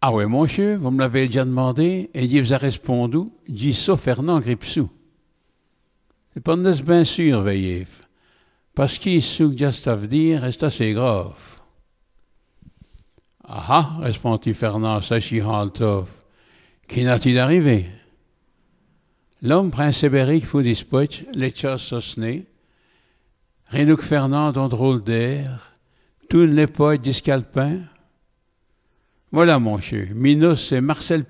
Ah oui, monsieur, vous me l'avez déjà demandé, et il vous a répondu, J'y ça Fernand Gripsou. C'est pas bien sûr, veillez, parce qu'il suggère à dire est assez grave. Ah ah, répondit Fernand tof, « qui n'a-t-il arrivé? L'homme fout fou poches, les choses rien Renouk Fernand en drôle d'air, tout poètes d'Iscalpin, voilà, mon cher. Minos, c'est Marcel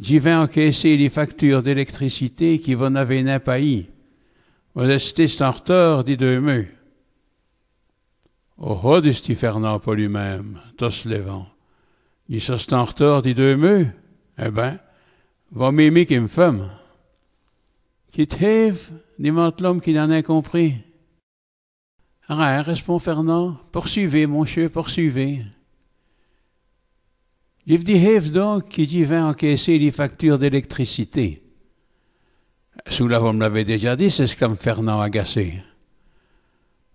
J'y vais encaisser les factures d'électricité qui vont un n'a Vous êtes en retard, dit deux meux. Oh, oh, dit Fernand pas lui-même, tous levant. Il ça en retard, dit deux meux. Eh ben, va m'aimer qui femme. Qui dit l'homme qui n'en a compris. Rien, répond Fernand. Poursuivez, mon cher, poursuivez. Yevdihev, donc, qui dit va encaisser les factures d'électricité. Soula, vous me l'avez déjà dit, c'est ce s'exclame Fernand agacé.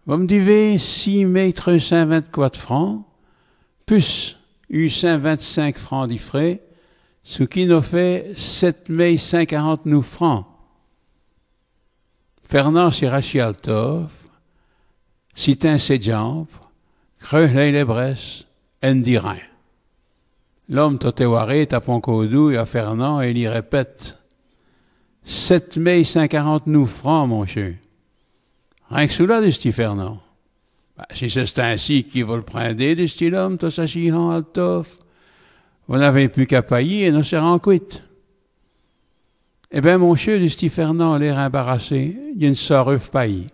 Vous me dites 6 mètres francs, plus 825 125 francs frais, ce qui nous fait 7 mai francs. Fernand Sirachialtov, ses jambes, creux les bresses rien. L'homme Totéwaré tape doux et à Fernand et il y répète sept mai quarante nous francs, mon cher. Rien que cela, dit Fernand. si c'est ainsi qu'il veut le prendre, l'homme, style homme, en Altof, vous n'avez plus qu'à pailler et nous serons quittes. »« Eh bien, mon cher, du Fernand, l'air embarrassé, il ne saureuve paillé.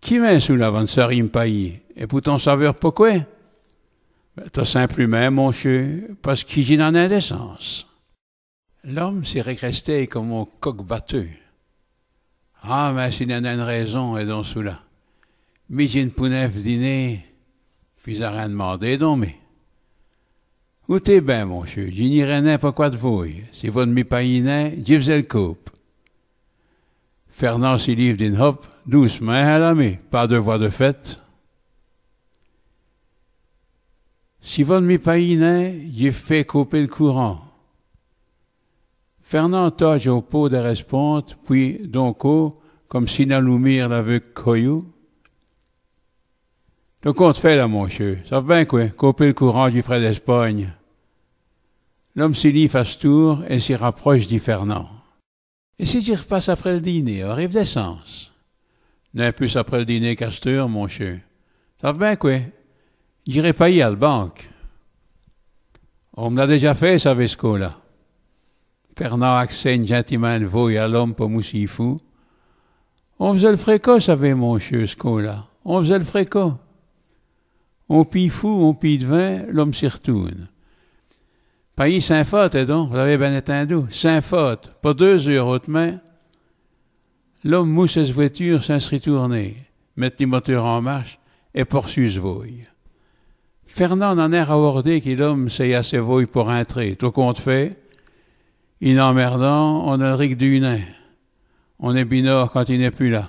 Qui met sous la bonne sœur, il et Et pourtant, saveur pourquoi? Ben, « T'as simplement mon chœur, parce qu'il en a sens. L'homme s'est récresté comme un coq batteux. « Ah, mais s'il en a une raison, et donc cela. Mais j'ai une pounef dîner, puis à rien demandé, donc, mais. Où t'es ben, mon cher? j'y n'irai pas quoi de vous, Si vous ne m'y payez j'y faisais le coupe. Fernand s'y livre d'une hop, doucement à l'ami, pas de voix de fête. Si vous payez pas, j'ai fait couper le courant. Fernand Toge au pot de responte, puis Donko, comme si Sinalumière l'avait Koyou. Le compte fait là, mon cheu. Ça va bien, quoi. Couper le courant, je ferai l'Espagne. L'homme s'y lit à tour et s'y rapproche dit Fernand. Et si j'y repasse après le dîner, arrive d'essence. N'est plus après le dîner, Casteur, mon cher, Ça va bien, quoi. J'irai payer à la banque. On me l'a déjà fait, ça, a. » Fernand accède gentiment, voit à l'homme pour fou. « On faisait le fréco, savait mon cher Scola. On faisait le fréco. On pille fou, on pille de vin, l'homme s'y retourne. Pays Saint-Faute, et eh donc, vous avez bien entendu, Saint-Faute, pas deux heures autrement. » l'homme mousse sa voiture sans se retourner, mettre les moteurs en marche et poursuit ce Fernand n'en est rawardé qu'il homme s'est assez vouille pour entrer. Tout compte fait, in emmerdant, on a le du nain. On est binor quand il n'est plus là.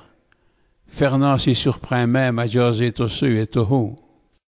Fernand s'y surprend même à jaser tout et tout